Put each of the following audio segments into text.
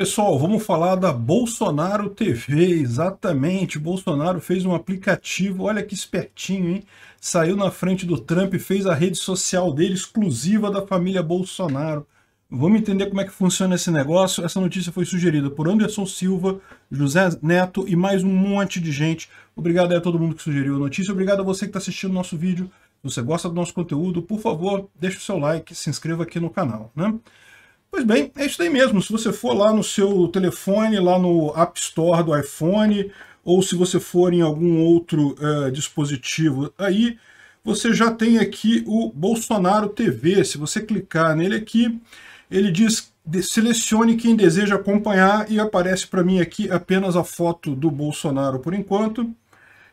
Pessoal, vamos falar da Bolsonaro TV, exatamente. Bolsonaro fez um aplicativo, olha que espertinho, hein? Saiu na frente do Trump, fez a rede social dele exclusiva da família Bolsonaro. Vamos entender como é que funciona esse negócio. Essa notícia foi sugerida por Anderson Silva, José Neto e mais um monte de gente. Obrigado a todo mundo que sugeriu a notícia. Obrigado a você que está assistindo o nosso vídeo. Se você gosta do nosso conteúdo, por favor, deixe o seu like, se inscreva aqui no canal, né? Pois bem, é isso aí mesmo. Se você for lá no seu telefone, lá no App Store do iPhone, ou se você for em algum outro uh, dispositivo aí, você já tem aqui o Bolsonaro TV. Se você clicar nele aqui, ele diz selecione quem deseja acompanhar e aparece para mim aqui apenas a foto do Bolsonaro por enquanto.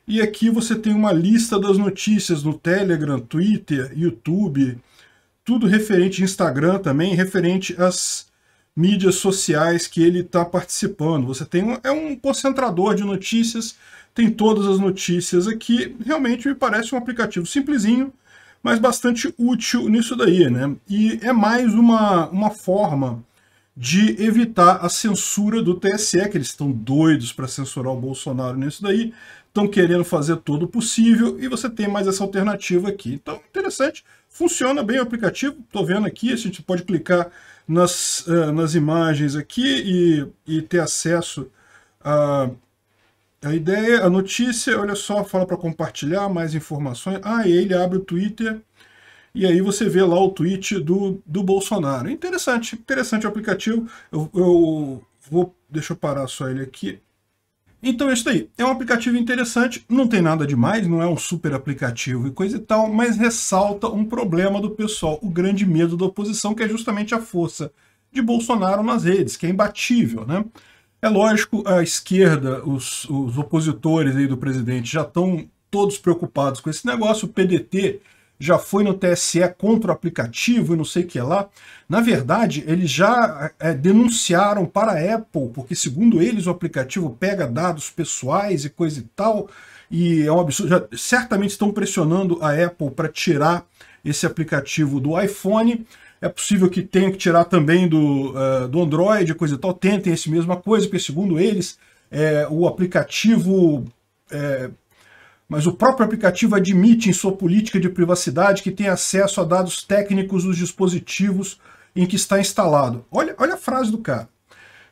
E aqui você tem uma lista das notícias no Telegram, Twitter, YouTube, tudo referente a Instagram também, referente às mídias sociais que ele está participando. Você tem um, é um concentrador de notícias, tem todas as notícias aqui. Realmente me parece um aplicativo simplesinho, mas bastante útil nisso daí, né? E é mais uma, uma forma de evitar a censura do TSE, que eles estão doidos para censurar o Bolsonaro nisso daí, estão querendo fazer todo o possível, e você tem mais essa alternativa aqui. Então, interessante. Funciona bem o aplicativo, estou vendo aqui, a gente pode clicar nas, uh, nas imagens aqui e, e ter acesso a, a ideia, a notícia, olha só, fala para compartilhar mais informações. Ah, e ele abre o Twitter e aí você vê lá o tweet do, do Bolsonaro. Interessante, interessante o aplicativo. Eu, eu vou, deixa eu parar só ele aqui. Então é isso daí é um aplicativo interessante, não tem nada demais, não é um super aplicativo e coisa e tal, mas ressalta um problema do pessoal, o grande medo da oposição, que é justamente a força de Bolsonaro nas redes, que é imbatível, né? É lógico, a esquerda, os, os opositores aí do presidente já estão todos preocupados com esse negócio, o PDT já foi no TSE contra o aplicativo e não sei o que lá. Na verdade, eles já é, denunciaram para a Apple, porque segundo eles o aplicativo pega dados pessoais e coisa e tal, e é um absurdo. Já, certamente estão pressionando a Apple para tirar esse aplicativo do iPhone. É possível que tenha que tirar também do, uh, do Android, coisa e tal. Tentem esse mesma coisa, porque segundo eles, é, o aplicativo é, mas o próprio aplicativo admite em sua política de privacidade que tem acesso a dados técnicos dos dispositivos em que está instalado. Olha, olha a frase do cara.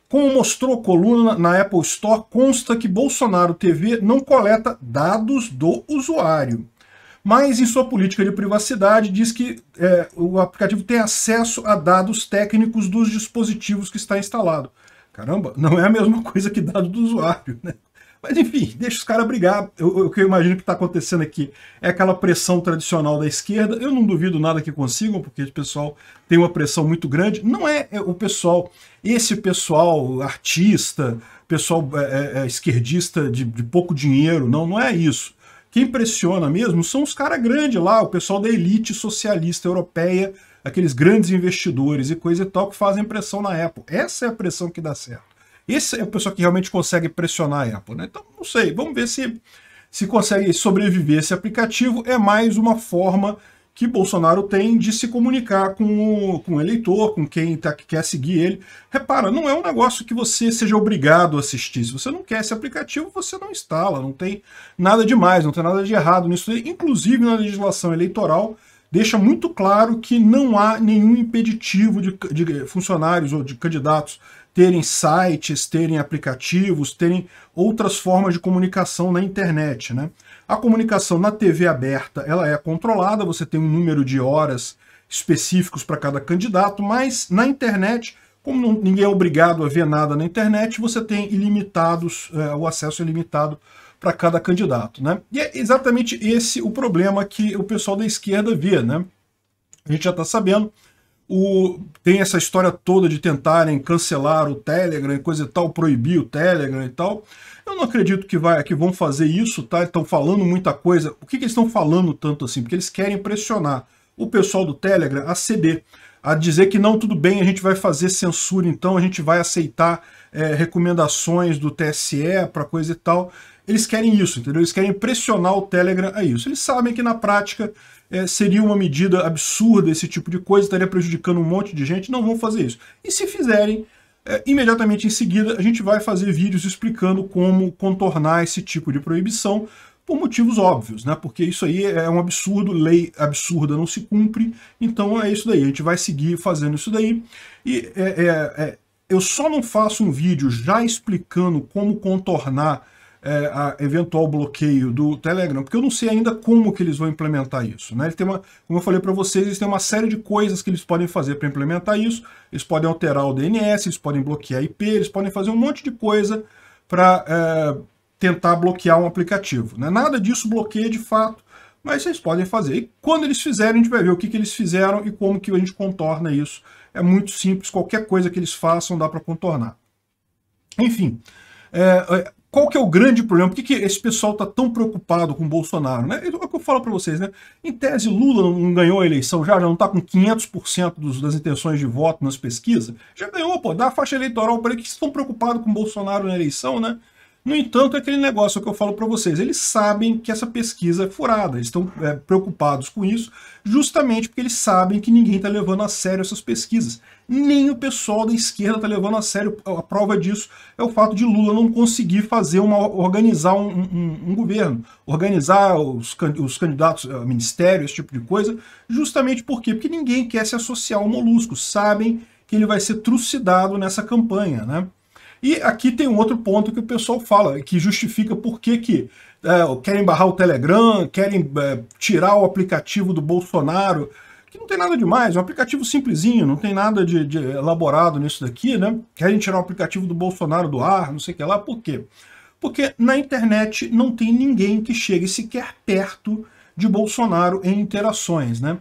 Como mostrou a coluna na Apple Store, consta que Bolsonaro TV não coleta dados do usuário. Mas em sua política de privacidade diz que é, o aplicativo tem acesso a dados técnicos dos dispositivos que está instalado. Caramba, não é a mesma coisa que dado do usuário, né? Mas enfim, deixa os caras brigar. O que eu imagino que está acontecendo aqui é aquela pressão tradicional da esquerda. Eu não duvido nada que consigam, porque o pessoal tem uma pressão muito grande. Não é, é o pessoal, esse pessoal artista, pessoal é, é, é esquerdista de, de pouco dinheiro, não, não é isso. Quem pressiona mesmo são os caras grandes lá, o pessoal da elite socialista europeia, aqueles grandes investidores e coisa e tal que fazem pressão na Apple. Essa é a pressão que dá certo. Esse é o pessoal que realmente consegue pressionar a Apple, né? Então, não sei, vamos ver se, se consegue sobreviver esse aplicativo. É mais uma forma que Bolsonaro tem de se comunicar com o, com o eleitor, com quem tá, que quer seguir ele. Repara, não é um negócio que você seja obrigado a assistir. Se você não quer esse aplicativo, você não instala, não tem nada de mais, não tem nada de errado nisso. Inclusive, na legislação eleitoral, deixa muito claro que não há nenhum impeditivo de, de funcionários ou de candidatos terem sites, terem aplicativos, terem outras formas de comunicação na internet. Né? A comunicação na TV aberta ela é controlada, você tem um número de horas específicos para cada candidato, mas na internet, como não, ninguém é obrigado a ver nada na internet, você tem ilimitados, é, o acesso ilimitado é para cada candidato. Né? E é exatamente esse o problema que o pessoal da esquerda vê. Né? A gente já está sabendo o, tem essa história toda de tentarem cancelar o Telegram e coisa e tal, proibir o Telegram e tal. Eu não acredito que, vai, que vão fazer isso, tá? Estão falando muita coisa. O que, que eles estão falando tanto assim? Porque eles querem pressionar o pessoal do Telegram a ceder, a dizer que não, tudo bem, a gente vai fazer censura, então a gente vai aceitar é, recomendações do TSE para coisa e tal eles querem isso, entendeu? Eles querem pressionar o Telegram a isso. Eles sabem que na prática é, seria uma medida absurda esse tipo de coisa, estaria prejudicando um monte de gente, não vão fazer isso. E se fizerem, é, imediatamente em seguida a gente vai fazer vídeos explicando como contornar esse tipo de proibição, por motivos óbvios, né? Porque isso aí é um absurdo, lei absurda não se cumpre, então é isso daí, a gente vai seguir fazendo isso daí. E é, é, é, eu só não faço um vídeo já explicando como contornar é, a eventual bloqueio do Telegram, porque eu não sei ainda como que eles vão implementar isso. Né? Ele tem uma, como eu falei para vocês, eles têm uma série de coisas que eles podem fazer para implementar isso. Eles podem alterar o DNS, eles podem bloquear IP, eles podem fazer um monte de coisa para é, tentar bloquear um aplicativo. Né? Nada disso bloqueia de fato, mas vocês podem fazer. E quando eles fizerem, a gente vai ver o que, que eles fizeram e como que a gente contorna isso. É muito simples, qualquer coisa que eles façam dá para contornar. Enfim, é, é qual que é o grande problema? Por que, que esse pessoal está tão preocupado com o Bolsonaro? Né? É o que eu falo para vocês, né? Em tese, Lula não ganhou a eleição já, já não está com 500% dos, das intenções de voto nas pesquisas. Já ganhou, pô, dá a faixa eleitoral para ele que estão preocupados com o Bolsonaro na eleição, né? No entanto, é aquele negócio que eu falo para vocês, eles sabem que essa pesquisa é furada, eles estão é, preocupados com isso, justamente porque eles sabem que ninguém está levando a sério essas pesquisas. Nem o pessoal da esquerda está levando a sério. A prova disso é o fato de Lula não conseguir fazer uma organizar um, um, um governo, organizar os, os candidatos a ministério, esse tipo de coisa, justamente por quê? Porque ninguém quer se associar ao Molusco, sabem que ele vai ser trucidado nessa campanha, né? E aqui tem um outro ponto que o pessoal fala, que justifica por que, que é, querem barrar o Telegram, querem é, tirar o aplicativo do Bolsonaro, que não tem nada demais, é um aplicativo simplesinho, não tem nada de, de elaborado nisso daqui, né? Querem tirar o aplicativo do Bolsonaro do ar, não sei o que lá, por quê? Porque na internet não tem ninguém que chegue sequer perto de Bolsonaro em interações, né?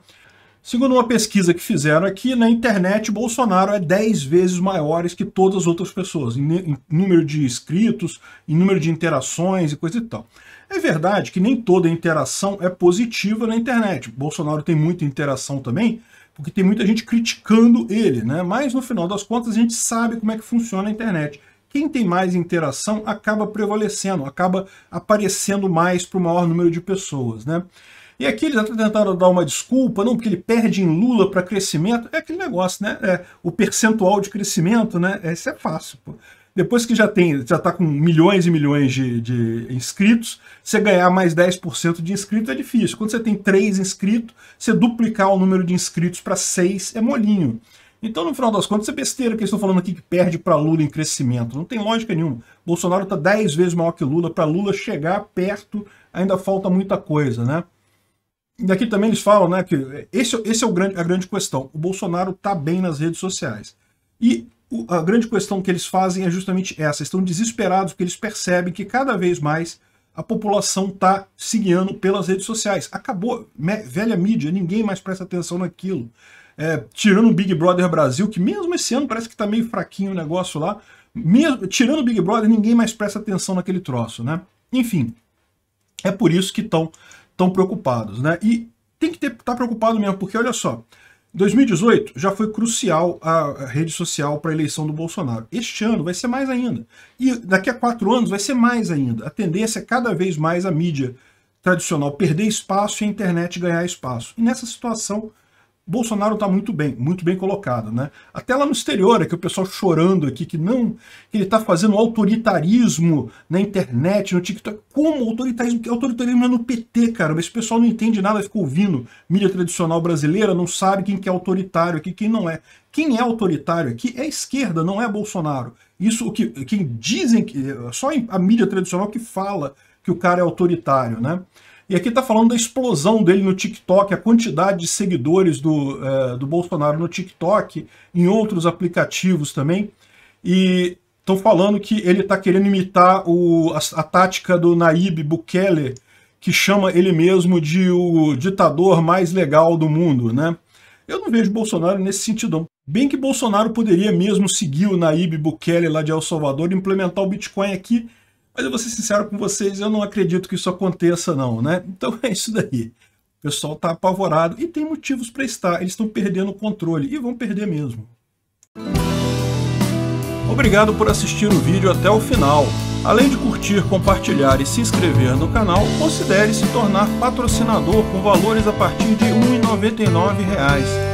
Segundo uma pesquisa que fizeram aqui, na internet, Bolsonaro é 10 vezes maiores que todas as outras pessoas, em número de inscritos, em número de interações e coisa e tal. É verdade que nem toda interação é positiva na internet. Bolsonaro tem muita interação também, porque tem muita gente criticando ele, né? Mas no final das contas a gente sabe como é que funciona a internet. Quem tem mais interação acaba prevalecendo, acaba aparecendo mais para o maior número de pessoas, né? E aqui eles até né, tentaram dar uma desculpa, não, porque ele perde em Lula para crescimento. É aquele negócio, né? É, o percentual de crescimento, né? É, isso é fácil, pô. Depois que já tem, já está com milhões e milhões de, de inscritos, você ganhar mais 10% de inscritos é difícil. Quando você tem 3 inscritos, você duplicar o número de inscritos para 6 é molinho. Então, no final das contas, é besteira que eles estão falando aqui que perde para Lula em crescimento. Não tem lógica nenhuma. Bolsonaro está 10 vezes maior que Lula. Para Lula chegar perto, ainda falta muita coisa, né? E aqui também eles falam né, que esse, esse é o grande, a grande questão. O Bolsonaro está bem nas redes sociais. E o, a grande questão que eles fazem é justamente essa. Estão desesperados porque eles percebem que cada vez mais a população está se guiando pelas redes sociais. Acabou, me, velha mídia, ninguém mais presta atenção naquilo. É, tirando o Big Brother Brasil, que mesmo esse ano parece que está meio fraquinho o negócio lá, mesmo, tirando o Big Brother, ninguém mais presta atenção naquele troço, né? Enfim, é por isso que estão estão preocupados, né? E tem que estar tá preocupado mesmo, porque olha só, 2018 já foi crucial a rede social para a eleição do Bolsonaro. Este ano vai ser mais ainda. E daqui a quatro anos vai ser mais ainda. A tendência é cada vez mais a mídia tradicional perder espaço e a internet ganhar espaço. E nessa situação Bolsonaro está muito bem, muito bem colocado, né? Até lá no exterior, é que o pessoal chorando aqui que não, que ele está fazendo autoritarismo na internet, no TikTok. Como autoritarismo? Autoritarismo é no PT, cara. Mas esse pessoal não entende nada, fica ouvindo mídia tradicional brasileira, não sabe quem que é autoritário aqui, quem não é. Quem é autoritário aqui é a esquerda, não é Bolsonaro. Isso o que quem dizem que é só a mídia tradicional que fala que o cara é autoritário, né? E aqui está falando da explosão dele no TikTok, a quantidade de seguidores do, é, do Bolsonaro no TikTok, em outros aplicativos também. E estão falando que ele está querendo imitar o, a, a, tática do Naíbe Bukele, que chama ele mesmo de o ditador mais legal do mundo, né? Eu não vejo Bolsonaro nesse sentido. Bem que Bolsonaro poderia mesmo seguir o Naíbe Bukele lá de El Salvador e implementar o Bitcoin aqui, mas eu vou ser sincero com vocês, eu não acredito que isso aconteça não, né? Então é isso daí. O pessoal está apavorado e tem motivos para estar. Eles estão perdendo o controle e vão perder mesmo. Obrigado por assistir o vídeo até o final. Além de curtir, compartilhar e se inscrever no canal, considere se tornar patrocinador com valores a partir de R$ 1,99